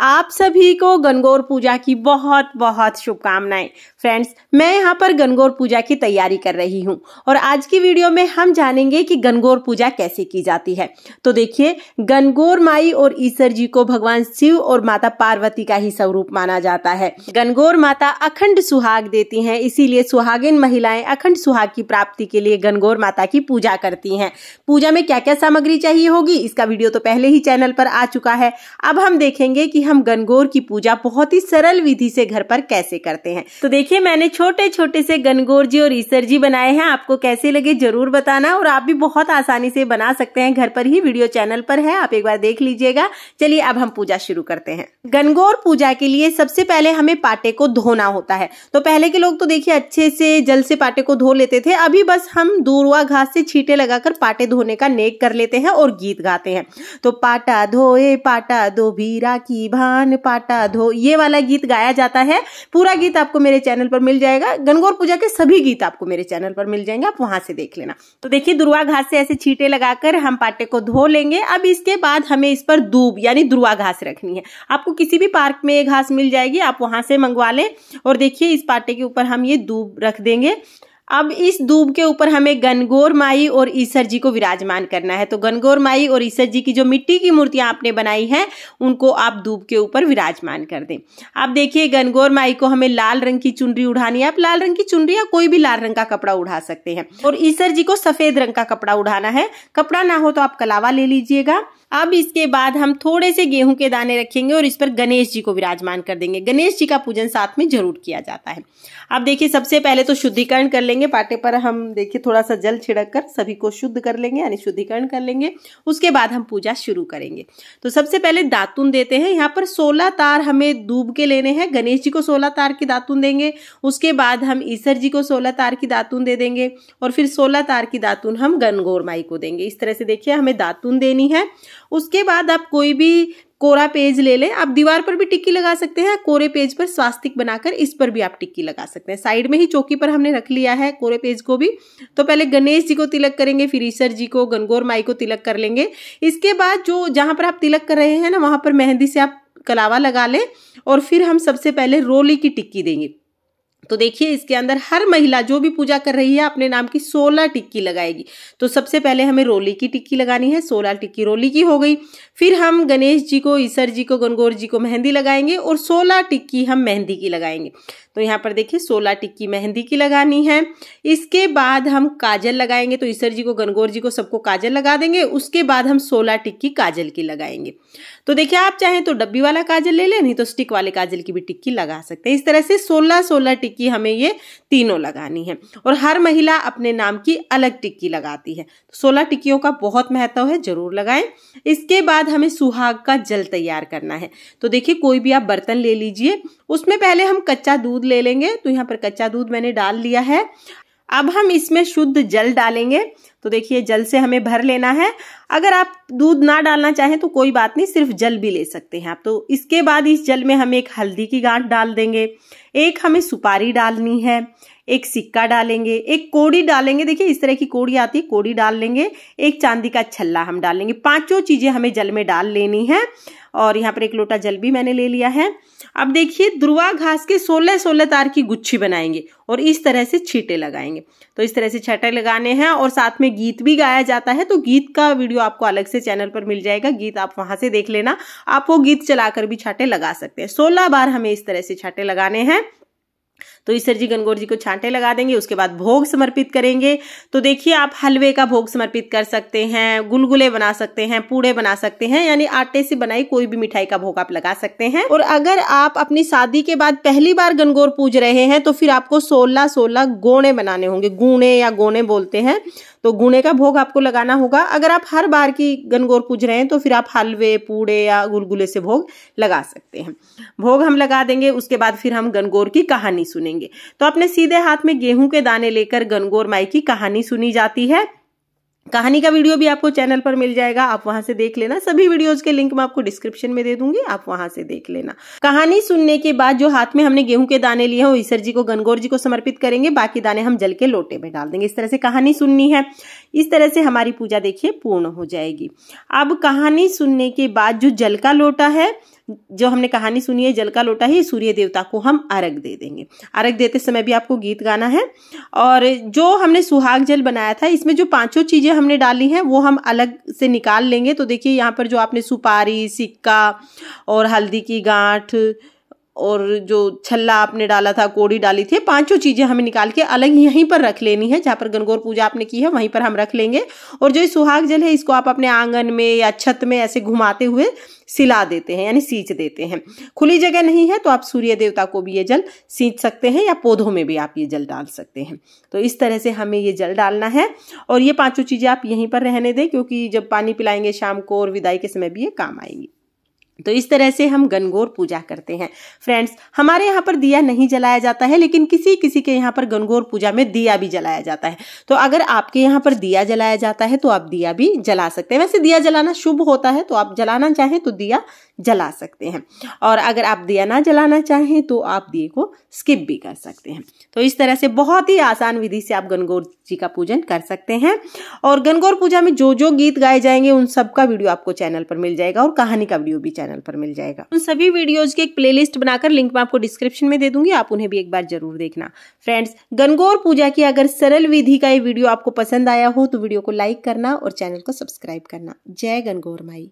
आप सभी को गनगौर पूजा की बहुत बहुत शुभकामनाएं फ्रेंड्स मैं यहाँ पर गनगौर पूजा की तैयारी कर रही हूँ और आज की वीडियो में हम जानेंगे कि गनगौर पूजा कैसे की जाती है तो देखिए गनगौर माई और ईश्वर जी को भगवान शिव और माता पार्वती का ही स्वरूप माना जाता है गनगौर माता अखंड सुहाग देती है इसीलिए सुहागिन महिलाएं अखंड सुहाग की प्राप्ति के लिए गनगौर माता की पूजा करती है पूजा में क्या क्या सामग्री चाहिए होगी इसका वीडियो तो पहले ही चैनल पर आ चुका है अब हम देखेंगे कि हम गनगोर की पूजा बहुत ही सरल विधि से घर पर कैसे करते हैं तो देखिए मैंने छोटे छोटे से गनगोर जी और ईसर जी बनाए हैं आपको कैसे लगे जरूर बताना और आप भी बहुत आसानी से बना सकते हैं घर पर ही वीडियो चैनल पर है आप एक बार देख लीजिएगा चलिए अब हम पूजा शुरू करते हैं गनगोर पूजा के लिए सबसे पहले हमें पाटे को धोना होता है तो पहले के लोग तो देखिए अच्छे से जल से पाटे को धो लेते थे अभी बस हम दूरवा घास से छीटे लगाकर पाटे धोने का नेक कर लेते हैं और गीत गाते हैं तो पाटा धोए पाटा धोबीरा की भान पाटा धो ये वाला गीत गाया जाता है पूरा गीत आपको मेरे चैनल पर मिल जाएगा गणगौर पूजा के सभी गीत आपको मेरे चैनल पर मिल जाएंगे आप वहां से देख लेना तो देखिए दुर्वा घास से ऐसे छीटे लगाकर हम पाटे को धो लेंगे अब इसके बाद हमें इस पर दूब यानी दुर्वा घास रखनी है आपको किसी भी पार्क में ये घास मिल जाएगी आप वहां से मंगवा लें और देखिए इस पाटे के ऊपर हम ये दूब रख देंगे अब इस दूब के ऊपर हमें गनगौर माई और ईसर जी को विराजमान करना है तो गनगौर माई और ईसर जी की जो मिट्टी की मूर्तियां आपने बनाई हैं उनको आप दूब के ऊपर विराजमान कर दें अब देखिए गनगौर माई को हमें लाल रंग की चुनरी उड़ानी है आप लाल रंग की चुनरी या कोई भी लाल रंग का कपड़ा उड़ा सकते हैं और ईसर जी को सफेद रंग का कपड़ा उड़ाना है कपड़ा ना हो तो आप कलावा ले लीजिएगा अब इसके बाद हम थोड़े से गेहूं के दाने रखेंगे और इस पर गणेश जी को विराजमान कर देंगे गणेश जी का पूजन साथ में जरूर किया जाता है अब देखिए सबसे पहले तो शुद्धिकरण कर लेंगे पाटे पर हम देखिए थोड़ा सा जल छिड़क कर सभी को शुद्ध कर लेंगे यानी शुद्धिकरण कर लेंगे उसके बाद हम पूजा शुरू करेंगे तो सबसे पहले दातुन देते हैं यहाँ पर सोलह तार हमें डूब के लेने हैं गणेश जी को सोलह तार की दातुन देंगे उसके बाद हम ईसर जी को सोलह तार की दातुन दे देंगे और फिर सोलह तार की दातुन हम गनगोर माई को देंगे इस तरह से देखिए हमें दातुन देनी है उसके बाद आप कोई भी कोरा पेज ले लें आप दीवार पर भी टिक्की लगा सकते हैं कोरे पेज पर स्वास्तिक बनाकर इस पर भी आप टिक्की लगा सकते हैं साइड में ही चौकी पर हमने रख लिया है कोरे पेज को भी तो पहले गणेश जी को तिलक करेंगे फिर ईश्वर जी को गनगोर माई को तिलक कर लेंगे इसके बाद जो जहाँ पर आप तिलक कर रहे हैं ना वहाँ पर मेहंदी से आप कलावा लगा लें और फिर हम सबसे पहले रोली की टिक्की देंगे तो देखिए इसके अंदर हर महिला जो भी पूजा कर रही है अपने नाम की सोलह टिक्की लगाएगी तो सबसे पहले हमें रोली की टिक्की लगानी है सोलह टिक्की रोली की हो गई फिर हम गणेश जी को ईसर जी को गनगौर जी को मेहंदी लगाएंगे और सोलह टिक्की हम मेहंदी की लगाएंगे तो यहाँ पर देखिए सोलह टिक्की मेहंदी की लगानी है इसके बाद हम काजल लगाएंगे तो ईसर जी को गनगौर जी को सबको काजल लगा देंगे उसके बाद हम सोलह टिक्की काजल की लगाएंगे तो देखिए आप चाहें तो डब्बी वाला काजल ले लें नहीं तो स्टिक वाले काजल की भी टिक्की लगा सकते हैं इस तरह से सोलह सोलह टिक्की हमें ये तीनों लगानी है और हर महिला अपने नाम की अलग टिक्की लगाती है तो सोलह टिक्कियों का बहुत महत्व है जरूर लगाएं इसके बाद हमें सुहाग का जल तैयार करना है तो देखिए कोई भी आप बर्तन ले लीजिए उसमें पहले हम कच्चा दूध ले लेंगे तो यहाँ पर कच्चा दूध मैंने डाल लिया है अब हम इसमें शुद्ध जल डालेंगे तो देखिए जल से हमें भर लेना है अगर आप दूध ना डालना चाहें तो कोई बात नहीं सिर्फ जल भी ले सकते हैं आप तो इसके बाद इस जल में हम एक हल्दी की गांठ डाल देंगे एक हमें सुपारी डालनी है एक सिक्का डालेंगे एक कोड़ी डालेंगे देखिए इस तरह की कोड़ी आती है कोड़ी डाल लेंगे एक चांदी का छल्ला हम डालेंगे पांचों चीजें हमें जल में डाल लेनी है और यहाँ पर एक लोटा जल भी मैंने ले लिया है अब देखिए ध्रुवा घास के 16 16 तार की गुच्छी बनाएंगे और इस तरह से छीटे लगाएंगे तो इस तरह से छटे लगाने हैं और साथ में गीत भी गाया जाता है तो गीत का वीडियो आपको अलग से चैनल पर मिल जाएगा गीत आप वहां से देख लेना आप वो गीत चलाकर भी छाटे लगा सकते हैं सोलह बार हमें इस तरह से छाटे लगाने हैं तो ईश्वर जी गनगौर जी को छांटे लगा देंगे उसके बाद भोग समर्पित करेंगे तो देखिए आप हलवे का भोग समर्पित कर सकते हैं गुलगुले बना सकते हैं पूड़े बना सकते हैं यानी आटे से बनाई कोई भी मिठाई का भोग आप लगा सकते हैं और अगर आप अपनी शादी के बाद पहली बार गनगौर पूज रहे हैं तो फिर आपको सोलह सोलह गोणे बनाने होंगे गुणे या गोणे बोलते हैं तो गुणे का भोग आपको लगाना होगा अगर आप हर बार की गनगौर पूज रहे हैं तो फिर आप हलवे पूड़े या गुलगुले से भोग लगा सकते हैं भोग हम लगा देंगे उसके बाद फिर हम गनगौर की कहानी सुनेंगे करेंगे तो अपने सीधे हाथ में गेहूं के दाने लेकर गनगोर माई की कहानी सुनी जाती है कहानी का वीडियो भी आपको चैनल पर मिल जाएगा आप वहां से देख लेना सभी वीडियोस के लिंक मैं आपको डिस्क्रिप्शन में दे दूंगी आप वहां से देख लेना कहानी सुनने के बाद जो हाथ में हमने गेहूं के दाने लिए हैं ईसर जी को गनगौर जी को समर्पित करेंगे बाकी दाने हम जल के लोटे में डाल देंगे इस तरह से कहानी सुननी है इस तरह से हमारी पूजा देखिए पूर्ण हो जाएगी अब कहानी सुनने के बाद जो जल का लोटा है जो हमने कहानी सुनी है जल का लोटा ही सूर्य देवता को हम अर्घ दे देंगे अर्घ देते समय भी आपको गीत गाना है और जो हमने सुहाग जल बनाया था इसमें जो पांचों चीज़ें हमने डाली हैं वो हम अलग से निकाल लेंगे तो देखिए यहाँ पर जो आपने सुपारी सिक्का और हल्दी की गांठ और जो छल्ला आपने डाला था कोड़ी डाली थी पांचों चीज़ें हमें निकाल के अलग यहीं पर रख लेनी है जहाँ पर गनगौर पूजा आपने की है वहीं पर हम रख लेंगे और जो सुहाग जल है इसको आप अपने आंगन में या छत में ऐसे घुमाते हुए सिला देते हैं यानी सींच देते हैं खुली जगह नहीं है तो आप सूर्य देवता को भी ये जल सींच सकते हैं या पौधों में भी आप ये जल डाल सकते हैं तो इस तरह से हमें ये जल डालना है और ये पांचों चीज़ें आप यहीं पर रहने दें क्योंकि जब पानी पिलाएंगे शाम को और विदाई के समय भी ये काम आएंगे तो इस तरह से हम गनगौर पूजा करते हैं फ्रेंड्स हमारे यहाँ पर दिया नहीं जलाया जाता है लेकिन किसी किसी के यहाँ पर गनगौर पूजा में दिया भी जलाया जाता है तो अगर आपके यहाँ पर दिया जलाया जाता है तो आप दिया भी जला सकते हैं वैसे दिया जलाना शुभ होता है तो आप जलाना चाहें तो दिया जला सकते हैं और अगर आप दिया ना जलाना चाहें तो आप दिए को स्किप भी कर सकते हैं तो इस तरह से बहुत ही आसान विधि से आप गनगौर जी का पूजन कर सकते हैं और गनगौर पूजा में जो जो गीत गाए जाएंगे उन सबका वीडियो आपको चैनल पर मिल जाएगा और कहानी का वीडियो भी चैनल चैनल पर मिल जाएगा उन सभी वीडियोज की एक प्ले बनाकर लिंक मैं आपको डिस्क्रिप्शन में दे दूंगी आप उन्हें भी एक बार जरूर देखना फ्रेंड्स गनगौर पूजा की अगर सरल विधि का ये वीडियो आपको पसंद आया हो तो वीडियो को लाइक करना और चैनल को सब्सक्राइब करना जय गनगौर माई